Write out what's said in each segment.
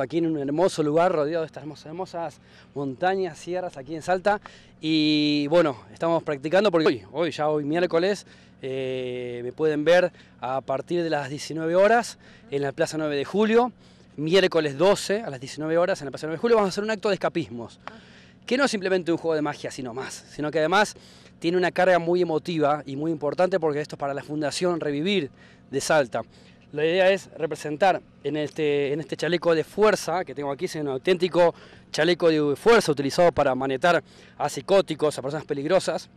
aquí en un hermoso lugar rodeado de estas hermosas, montañas, sierras aquí en Salta. Y bueno, estamos practicando porque hoy, hoy ya hoy miércoles, eh, me pueden ver a partir de las 19 horas en la Plaza 9 de Julio. Miércoles 12 a las 19 horas en la Plaza 9 de Julio vamos a hacer un acto de escapismos. Que no es simplemente un juego de magia, sino más, sino que además tiene una carga muy emotiva y muy importante porque esto es para la Fundación Revivir de Salta. La idea es representar en este, en este chaleco de fuerza que tengo aquí, es un auténtico chaleco de fuerza utilizado para manetar a psicóticos, a personas peligrosas.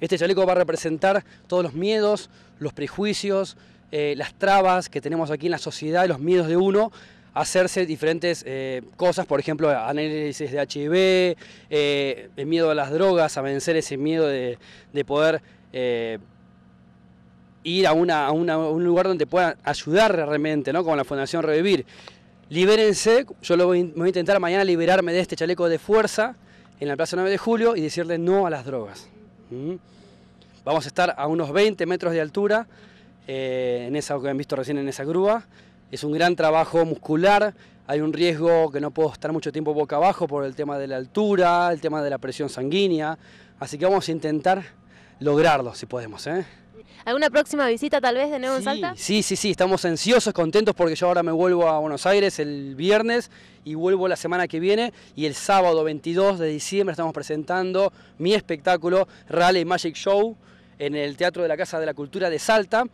Este chaleco va a representar todos los miedos, los prejuicios, eh, las trabas que tenemos aquí en la sociedad, los miedos de uno hacerse diferentes eh, cosas, por ejemplo, análisis de HIV, eh, el miedo a las drogas, a vencer ese miedo de, de poder ir a, a, un lugar donde puedan ayudar realmente, ¿no? Como la Fundación Revivir. Libérense, yo lo voy, a intentar mañana liberarme de este chaleco de fuerza en la Plaza 9 de Julio y decirle no a las drogas. Vamos a estar a unos 20 metros de altura, eh, en esa que han visto recién en esa grúa. Es un gran trabajo muscular, hay un riesgo que no puedo estar mucho tiempo boca abajo por el tema de la altura, el tema de la presión sanguínea, así que vamos a intentar lograrlo si podemos. ¿eh? ¿Alguna próxima visita tal vez de nuevo en Salta? Sí, sí, sí, estamos ansiosos, contentos porque yo ahora me vuelvo a Buenos Aires el viernes y vuelvo la semana que viene y el sábado 22 de diciembre estamos presentando mi espectáculo Rally Magic Show en el Teatro de la Casa de la Cultura de Salta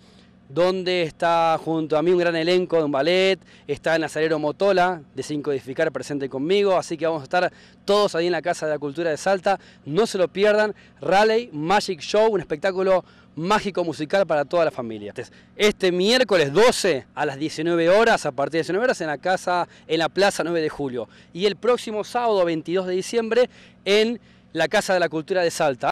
donde está junto a mí un gran elenco de un ballet, está Nazarero Motola, de Sin Codificar, presente conmigo, así que vamos a estar todos ahí en la Casa de la Cultura de Salta, no se lo pierdan, Rally Magic Show, un espectáculo mágico musical para toda la familia. Este miércoles 12 a las 19 horas, a partir de 19 horas, en la casa, en la Plaza 9 de Julio. Y el próximo sábado 22 de diciembre en la Casa de la Cultura de Salta.